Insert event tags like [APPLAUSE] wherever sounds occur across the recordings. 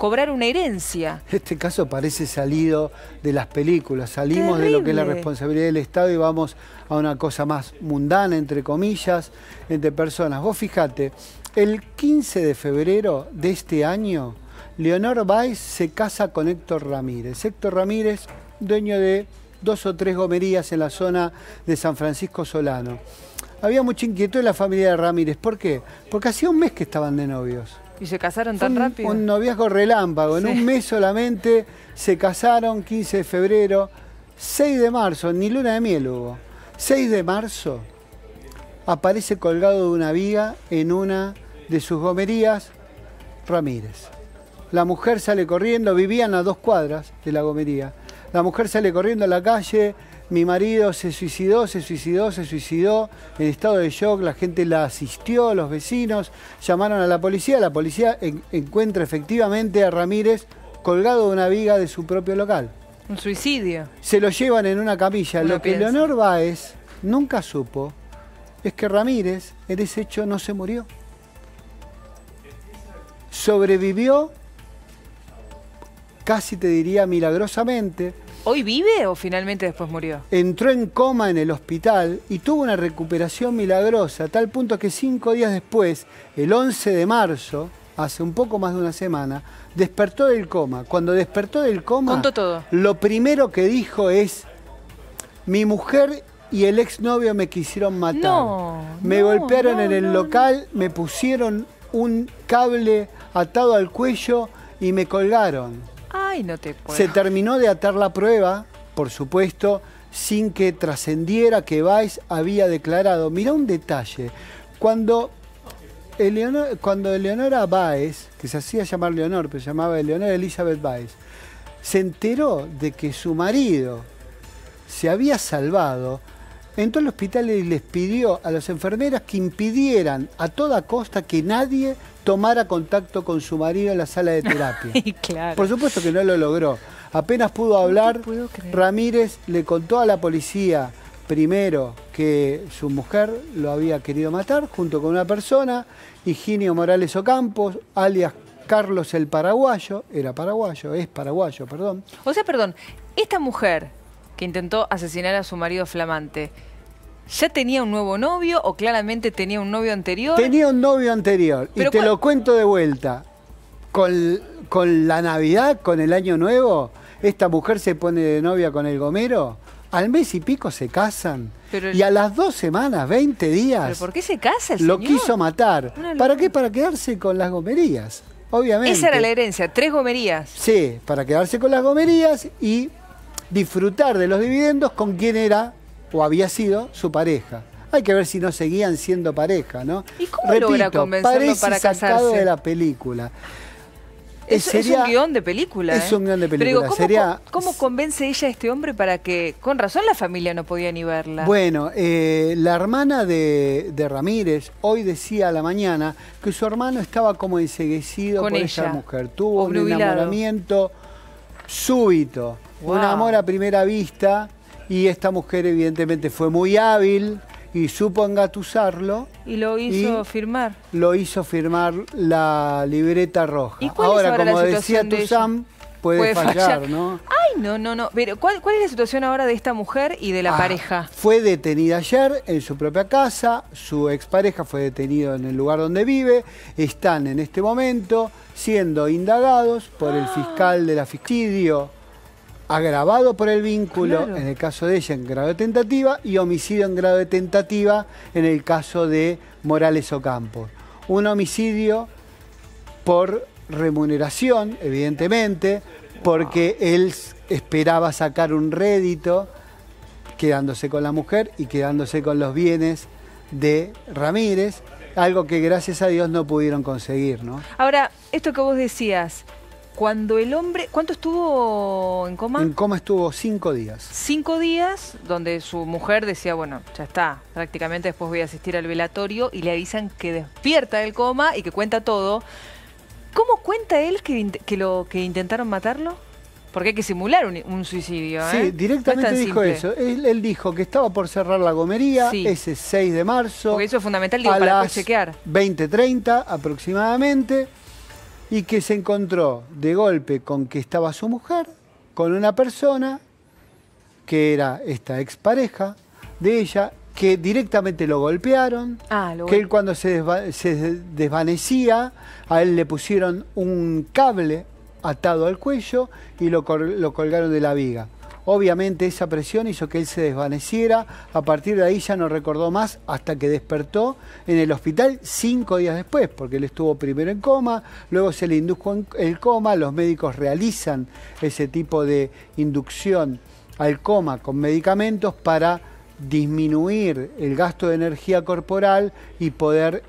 cobrar una herencia. Este caso parece salido de las películas. Salimos de lo que es la responsabilidad del Estado y vamos a una cosa más mundana, entre comillas, entre personas. Vos fijate, el 15 de febrero de este año, Leonor Báez se casa con Héctor Ramírez. Héctor Ramírez, dueño de dos o tres gomerías en la zona de San Francisco Solano. Había mucha inquietud en la familia de Ramírez. ¿Por qué? Porque hacía un mes que estaban de novios. ¿Y se casaron tan rápido? Un noviazgo relámpago. En un mes solamente se casaron, 15 de febrero, 6 de marzo, ni luna de miel hubo. 6 de marzo aparece colgado de una viga en una de sus gomerías Ramírez. La mujer sale corriendo, vivían a dos cuadras de la gomería. La mujer sale corriendo a la calle, mi marido se suicidó, se suicidó, se suicidó, en estado de shock, la gente la asistió, los vecinos, llamaron a la policía, la policía encuentra efectivamente a Ramírez colgado de una viga de su propio local. Un suicidio. Se lo llevan en una camilla. lo que Leonor Báez nunca supo es que Ramírez, en ese hecho, no se murió. Sobrevivió, casi te diría milagrosamente, ¿Hoy vive o finalmente después murió? Entró en coma en el hospital y tuvo una recuperación milagrosa, tal punto que cinco días después, el 11 de marzo, hace un poco más de una semana, despertó del coma. Cuando despertó del coma, lo primero que dijo es, mi mujer y el exnovio me quisieron matar. me golpearon en el local, me pusieron un cable atado al cuello y me colgaron. Se terminó de atar la prueba, por supuesto, sin que trascendiera que Baez había declarado. Mirá un detalle. Cuando Eleonora, cuando Eleonora Baez, que se hacía llamar Leonor, pero se llamaba Eleonora Elizabeth Baez, se enteró de que su marido se había salvado, entró al hospital y les pidió a las enfermeras que impidieran a toda costa que nadie tomara contacto con su marido en la sala de terapia. [LAUGHS] Por supuesto que no lo logró. Apenas pudo hablar, Ramírez le contó a la policía primero que su mujer lo había querido matar junto con una persona, Higinio Morales Ocampos, alias Carlos el Paraguayo, era paraguayo, es paraguayo, perdón. O sea, perdón, esta mujer que intentó asesinar a su marido flamante. ¿Ya tenía un nuevo novio o claramente tenía un novio anterior? Tenía un novio anterior. y te lo cuento de vuelta. Con, la Navidad, con el Año Nuevo, esta mujer se pone de novia con el Gomero. Al mes y pico se casan. y a las dos semanas, 20 días. ¿Pero por qué se casa Lo quiso matar. ¿Para qué? Para quedarse con las gomerías. Obviamente. Esa era la herencia, tres gomerías. Sí, para quedarse con las gomerías y disfrutar de los dividendos con quien era o había sido su pareja. Hay que ver si no seguían siendo pareja, ¿no? ¿Y cómo Repito, logra para casarse? sacado de la película. Es, un guión de película. Es ¿eh? un guión de película. ¿cómo, sería, ¿cómo, convence ella a este hombre para que, con razón, la familia no podía ni verla? Bueno, eh, la hermana de, Ramírez hoy decía a la mañana que su hermano estaba como enseguecido con por esa mujer. Tuvo un enamoramiento súbito. Un amor a primera vista y esta mujer evidentemente fue muy hábil y supo engatusarlo. Y lo hizo firmar. Lo hizo firmar la libreta roja. ¿Y ahora, como la decía de Sam puede, fallar, ¿no? Ay, no, no, no. Pero, ¿cuál, es la situación ahora de esta mujer y de la ah, pareja? Fue detenida ayer en su propia casa, su expareja fue detenido en el lugar donde vive, están en este momento siendo indagados por el ah. fiscal de la asfixidio agravado por el vínculo, en el caso de ella en grado de tentativa, y homicidio en grado de tentativa en el caso de Morales Ocampo. Un homicidio por remuneración, evidentemente, porque él esperaba sacar un rédito quedándose con la mujer y quedándose con los bienes de Ramírez, algo que gracias a Dios no pudieron conseguir, ¿no? Ahora, esto que vos decías, cuando el hombre, ¿cuánto estuvo en coma? En coma estuvo cinco días. Cinco días, donde su mujer decía, bueno, ya está, prácticamente después voy a asistir al velatorio y le avisan que despierta del coma y que cuenta todo. ¿Cómo cuenta él que, lo, que intentaron matarlo? Porque hay que simular un, suicidio. ¿eh? Sí, directamente dijo eso. Él, dijo que estaba por cerrar la gomería ese 6 de marzo. Porque eso es fundamental a para las chequear. 20.30 aproximadamente. Y que se encontró de golpe con que estaba su mujer, con una persona que era esta expareja de ella que directamente lo golpearon, ah, que él cuando se, desvanecía, a él le pusieron un cable atado al cuello y lo, colgaron de la viga. Obviamente esa presión hizo que él se desvaneciera, a partir de ahí ya no recordó más hasta que despertó en el hospital cinco días después, porque él estuvo primero en coma, luego se le indujo el coma, los médicos realizan ese tipo de inducción al coma con medicamentos para disminuir el gasto de energía corporal y poder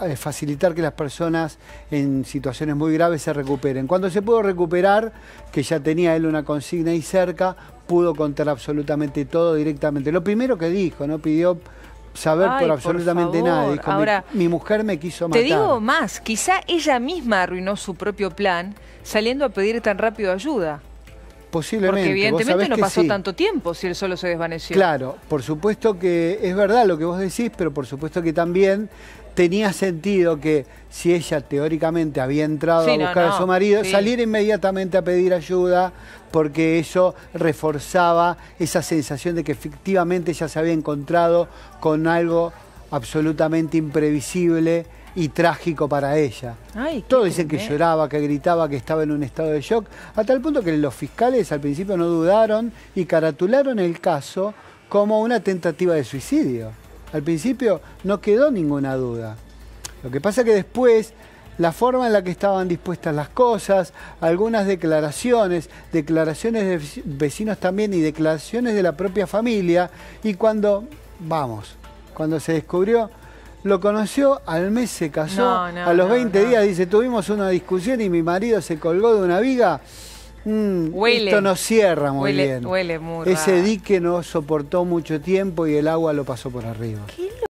eh, facilitar que las personas en situaciones muy graves se recuperen. Cuando se pudo recuperar, que ya tenía él una consigna y cerca, pudo contar absolutamente todo directamente. Lo primero que dijo, no pidió saber por absolutamente nada. Ahora, mi, mujer me quiso matar. Te digo más, quizá ella misma arruinó su propio plan saliendo a pedir tan rápido ayuda. Posiblemente. Porque evidentemente no pasó tanto tiempo si él solo se desvaneció. Claro, por supuesto que es verdad lo que vos decís, pero por supuesto que también tenía sentido que si ella teóricamente había entrado a buscar a su marido, saliera salir inmediatamente a pedir ayuda, porque eso reforzaba esa sensación de que efectivamente ella se había encontrado con algo absolutamente imprevisible y trágico para ella. Todos dicen que lloraba, que gritaba, que estaba en un estado de shock, a tal punto que los fiscales al principio no dudaron y caratularon el caso como una tentativa de suicidio. Al principio no quedó ninguna duda. Lo que pasa que después la forma en la que estaban dispuestas las cosas, algunas declaraciones, declaraciones de vecinos también y declaraciones de la propia familia y cuando, vamos, cuando se descubrió. Lo conoció, al mes se casó, a los 20 días dice, tuvimos una discusión y mi marido se colgó de una viga. Mm, huele, esto no cierra muy bien. Huele muy Ese dique no soportó mucho tiempo y el agua lo pasó por arriba. ¿Qué